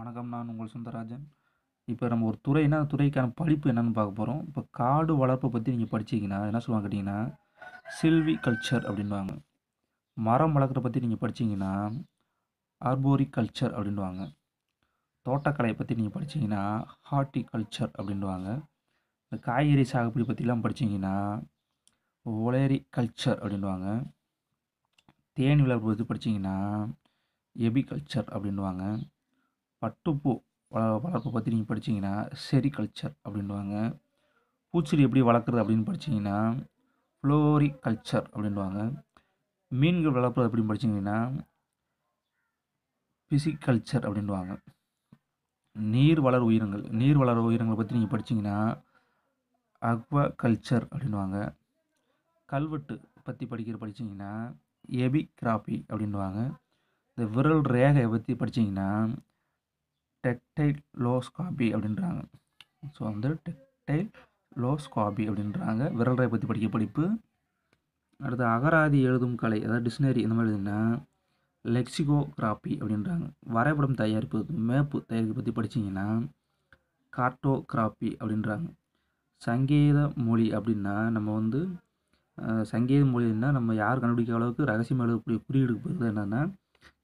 வணக்கம் நான் உங்கள் சுந்தரராஜன் இப்போ நம்ம ஒரு என்ன துறைக்கான படிப்பு என்னென்னு பார்க்க போகிறோம் இப்போ காடு வளர்ப்பை பற்றி நீங்கள் படிச்சிங்கன்னா என்ன சொல்லுவாங்க கேட்டிங்கன்னா சில்வி கல்ச்சர் அப்படின்வாங்க மரம் வளர்க்குற பற்றி நீங்கள் படிச்சிங்கன்னா அர்போரி கல்ச்சர் அப்படின்வாங்க தோட்டக்கலையை பற்றி நீங்கள் படிச்சிங்கன்னா ஹார்டிகல்ச்சர் அப்படின்வாங்க இந்த காய்கறி சாகுபடி பற்றிலாம் படிச்சிங்கன்னா ஒலேரி கல்ச்சர் அப்படின்வாங்க தேன் வளர்ப்பு பற்றி படிச்சிங்கன்னா எபிகல்ச்சர் அப்படின்வாங்க பட்டுப்பூ வளர்ப்பு பற்றி நீங்கள் படித்தீங்கன்னா செரிகல்ச்சர் அப்படின்வாங்க பூச்செடி எப்படி வளர்க்குறது அப்படின்னு படித்தீங்கன்னா ஃப்ளோரி கல்ச்சர் அப்படின்வாங்க மீன்கள் வளர்ப்புறது அப்படின்னு படித்தீங்கன்னா பிசிகல்ச்சர் அப்படின்வாங்க நீர் வளர் உயிரங்கள் நீர் வளர் உயிரங்களை பற்றி நீங்கள் படித்தீங்கன்னா அக்வா கல்ச்சர் அப்படின்வாங்க கல்வெட்டு பற்றி படிக்கிற படித்தீங்கன்னா எபி அப்படின்வாங்க இந்த விரல் ரேகையை பற்றி படித்தீங்கன்னா டெக்டைலோஸ்காபி அப்படின்றாங்க ஸோ வந்து டெக்டைல் லோஸ்காபி அப்படின்றாங்க விரல்ரை பற்றி படிக்க படிப்பு அடுத்து அகராதி எழுதும் கலை அதாவது டிக்ஷனரி இந்த மாதிரி எழுதுனா லெக்சிகோகிராஃபி அப்படின்றாங்க வரைபடம் தயாரிப்பு மேப்பு தயாரிப்பு பற்றி படிச்சிங்கன்னா கார்டோகிராஃபி அப்படின்றாங்க சங்கீத மொழி அப்படின்னா நம்ம வந்து சங்கீத மொழின்னா நம்ம யார் கண்டுபிடிக்க அளவுக்கு ரகசியம் எழுதக்கூடிய குறியீடு என்னென்னா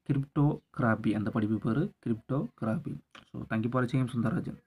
கிரிப்டோ கிராபி அந்த படிப்பு பேர் cryptography so thank you for வாட்சிங் சுந்தரராஜன்